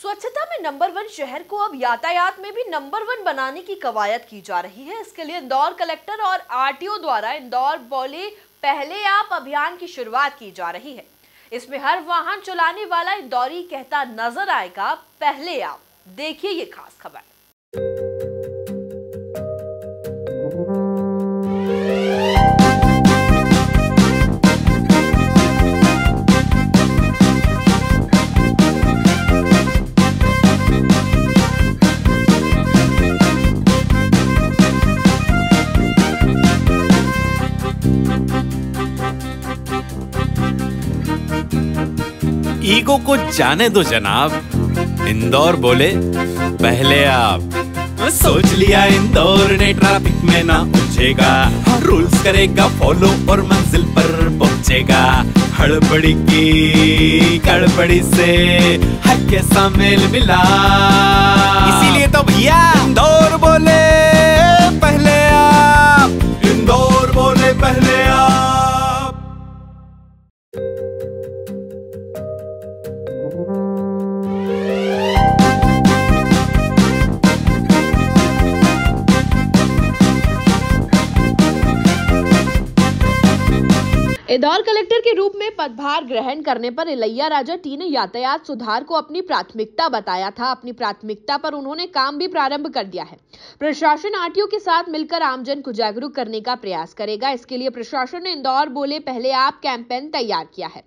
स्वच्छता में number one शहर को अब यातायात में भी नंबर वन बनाने की कवायद की जा रही है इसके लिए इंदौर कलेक्टर और आरटीओ द्वारा इंदौर बोले पहले आप अभियान की शुरुआत की जा रही है इसमें हर वाहन चलाने वाला इंदौरी कहता नजर आएगा पहले आप देखिए ये खास खबर ईगो को जाने दो जनाब इंदौर बोले पहले आप सोच लिया इंदौर ने ट्रैफिक में ना उलझेगा रूल्स करेगा फॉलो और मंजिल पर पहुंचेगा हड़बड़ी की गड़बड़ी से हर कैसा मेल मिला इसीलिए तो भैया इंदौर बोले पहले आप इंदौर बोले पहले आप इंदौर कलेक्टर के रूप में पदभार ग्रहण करने पर इलैया राजा टी ने यातायात सुधार को अपनी प्राथमिकता बताया था अपनी प्राथमिकता पर उन्होंने काम भी प्रारंभ कर दिया है प्रशासन आरटीओ के साथ मिलकर आमजन को जागरूक करने का प्रयास करेगा इसके लिए प्रशासन ने इंदौर बोले पहले आप कैंपेन तैयार किया है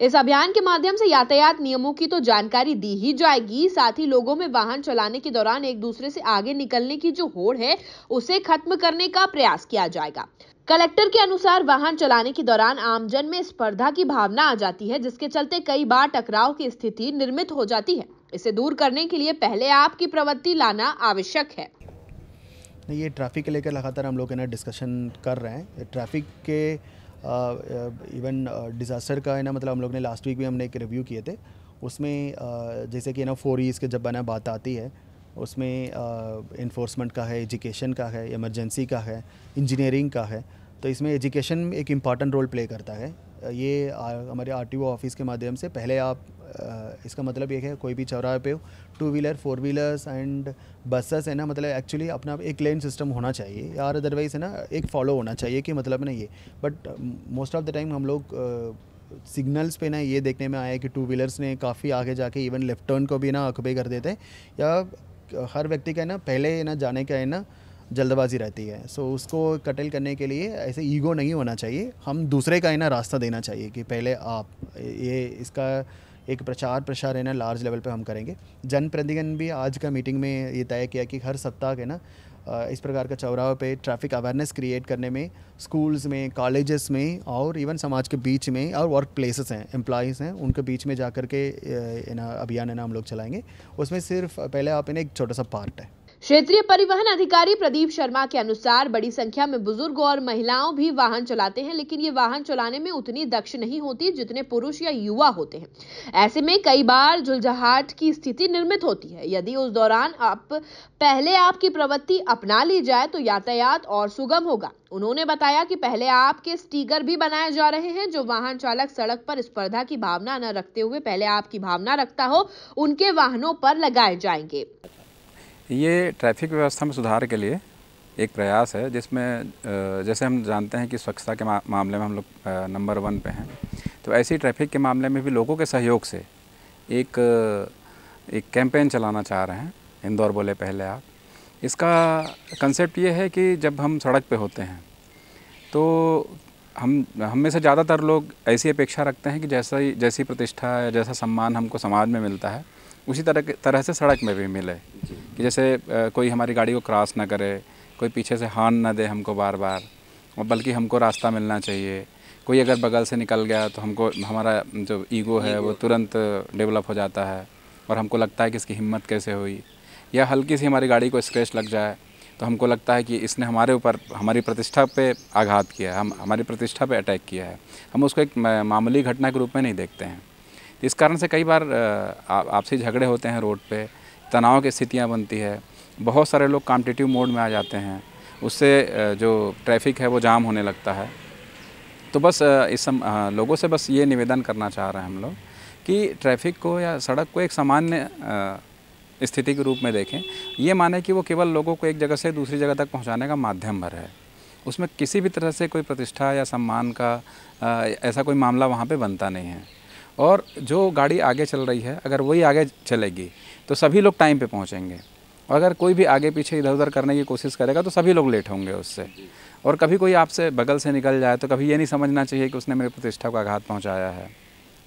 इस अभियान के माध्यम से यातायात नियमों की तो जानकारी दी ही जाएगी साथ ही लोगों में वाहन चलाने के दौरान एक दूसरे से आगे निकलने की जो होड़ है उसे खत्म करने का प्रयास किया जाएगा कलेक्टर के अनुसार वाहन चलाने के दौरान आमजन में स्पर्धा की भावना आ जाती है जिसके चलते कई बार टकराव की स्थिति निर्मित हो जाती है इसे दूर करने के लिए पहले आपकी प्रवृत्ति लाना आवश्यक है ये ट्रैफिक के लेकर लगातार हम लोग डिस्कशन कर रहे हैं ट्रैफिक के इवन डिज़ास्टर का है ना मतलब हम लोग ने लास्ट वीक भी हमने एक रिव्यू किए थे उसमें जैसे कि ना फोर ईज के जब ना बात आती है उसमें इन्फोर्समेंट का है एजुकेशन का है इमरजेंसी का है इंजीनियरिंग का है तो इसमें एजुकेशन एक इम्पॉर्टेंट रोल प्ले करता है ये हमारे आर टी ऑफिस के माध्यम से पहले आप इसका मतलब ये है कोई भी चौराहे पे two wheeler four wheelers and buses है ना मतलब एक्चुअली अपना एक लेन सिस्टम होना चाहिए और अदरवाइज़ है ना एक फॉलो होना चाहिए कि मतलब ना ये but most of the time हम लोग सिग्नल्स पे ना ये देखने में आया कि टू व्हीलर्स ने काफ़ी आगे जाके इवन लेफ्ट टर्न को भी ना अकबे कर देते हैं या हर व्यक्ति का है ना पहले ना जाने का है ना जल्दबाजी रहती है सो so, उसको कटेल करने के लिए ऐसे ईगो नहीं होना चाहिए हम दूसरे का ही ना रास्ता देना चाहिए कि पहले आप ये इसका एक प्रचार प्रसार है ना लार्ज लेवल पे हम करेंगे जनप्रतिनिधिगण भी आज का मीटिंग में ये तय किया कि हर सप्ताह के ना इस प्रकार का चौराहों पे ट्रैफिक अवेयरनेस क्रिएट करने में स्कूल्स में कॉलेजेस में और इवन समाज के बीच में और वर्क प्लेसेस हैं एम्प्लॉज़ हैं उनके बीच में जा कर के अभियान है ना हम लोग चलाएंगे उसमें सिर्फ पहले आप इन्हें एक छोटा सा पार्ट है क्षेत्रीय परिवहन अधिकारी प्रदीप शर्मा के अनुसार बड़ी संख्या में बुजुर्ग और महिलाओं भी वाहन चलाते हैं लेकिन ये वाहन चलाने में उतनी दक्ष नहीं होती जितने पुरुष या युवा होते हैं ऐसे में कई बार झुलझहाट की स्थिति निर्मित होती है यदि उस दौरान आप पहले आपकी प्रवृत्ति अपना ली जाए तो यातायात और सुगम होगा उन्होंने बताया कि पहले आपके स्टीकर भी बनाए जा रहे हैं जो वाहन चालक सड़क पर स्पर्धा की भावना न रखते हुए पहले आपकी भावना रखता हो उनके वाहनों पर लगाए जाएंगे ये ट्रैफिक व्यवस्था में सुधार के लिए एक प्रयास है जिसमें जैसे हम जानते हैं कि स्वच्छता के मामले में हम लोग नंबर वन पे हैं तो ऐसी ट्रैफिक के मामले में भी लोगों के सहयोग से एक एक कैंपेन चलाना चाह रहे हैं इंदौर बोले पहले आप इसका कंसेप्ट ये है कि जब हम सड़क पे होते हैं तो हम हम में से ज़्यादातर लोग ऐसी अपेक्षा रखते हैं कि जैसा ही जैसी प्रतिष्ठा या जैसा सम्मान हमको समाज में मिलता है उसी तरह तरह से सड़क में भी मिले कि जैसे कोई हमारी गाड़ी को क्रॉस ना करे कोई पीछे से हॉर्न ना दे हमको बार बार और बल्कि हमको रास्ता मिलना चाहिए कोई अगर बगल से निकल गया तो हमको हमारा जो ईगो है वो तुरंत डेवलप हो जाता है और हमको लगता है कि इसकी हिम्मत कैसे हुई या हल्की सी हमारी गाड़ी को स्क्रैच लग जाए तो हमको लगता है कि इसने हमारे ऊपर हमारी प्रतिष्ठा पे आघात किया है हम हमारी प्रतिष्ठा पे अटैक किया है हम उसको एक मामूली घटना के रूप में नहीं देखते हैं तो इस कारण से कई बार आपसी झगड़े होते हैं रोड पे तनाव की स्थितियाँ बनती है बहुत सारे लोग कॉम्पिटिटिव मोड में आ जाते हैं उससे जो ट्रैफिक है वो जाम होने लगता है तो बस इस सम, लोगों से बस ये निवेदन करना चाह रहे हैं हम लोग कि ट्रैफिक को या सड़क को एक सामान्य स्थिति के रूप में देखें ये माने कि वो केवल लोगों को एक जगह से दूसरी जगह तक पहुंचाने का माध्यम भर है उसमें किसी भी तरह से कोई प्रतिष्ठा या सम्मान का ऐसा कोई मामला वहाँ पर बनता नहीं है और जो गाड़ी आगे चल रही है अगर वही आगे चलेगी तो सभी लोग टाइम पे पहुँचेंगे अगर कोई भी आगे पीछे इधर उधर करने की कोशिश करेगा तो सभी लोग लेट होंगे उससे और कभी कोई आपसे बगल से निकल जाए तो कभी ये नहीं समझना चाहिए कि उसने मेरे प्रतिष्ठा को आघात पहुँचाया है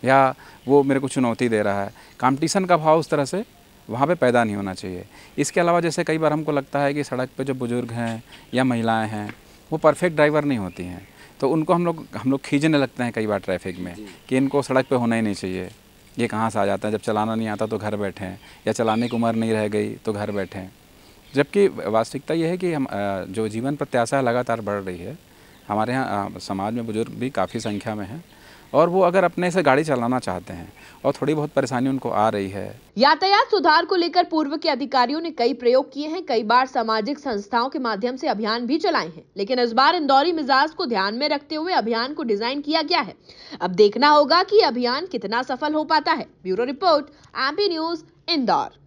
या वो मेरे को चुनौती दे रहा है कॉम्पिटिशन का भाव उस तरह से वहाँ पे पैदा नहीं होना चाहिए इसके अलावा जैसे कई बार हमको लगता है कि सड़क पे जो बुज़ुर्ग हैं या महिलाएं हैं वो परफेक्ट ड्राइवर नहीं होती हैं तो उनको हम लोग हम लोग खींचने लगते हैं कई बार ट्रैफिक में कि इनको सड़क पे होना ही नहीं चाहिए ये कहाँ से आ जाता है जब चलाना नहीं आता तो घर बैठे हैं या चलाने की उम्र नहीं रह गई तो घर बैठे हैं जबकि वास्तविकता यह है कि हम जो जीवन प्रत्याशा लगातार बढ़ रही है हमारे यहाँ समाज में बुजुर्ग भी काफ़ी संख्या में हैं और वो अगर अपने से गाड़ी चलाना चाहते हैं और थोड़ी बहुत परेशानी उनको आ रही है यातायात सुधार को लेकर पूर्व के अधिकारियों ने कई प्रयोग किए हैं कई बार सामाजिक संस्थाओं के माध्यम से अभियान भी चलाए हैं लेकिन इस बार इंदौरी मिजाज को ध्यान में रखते हुए अभियान को डिजाइन किया गया है अब देखना होगा की अभियान कितना सफल हो पाता है bureau report M news Indore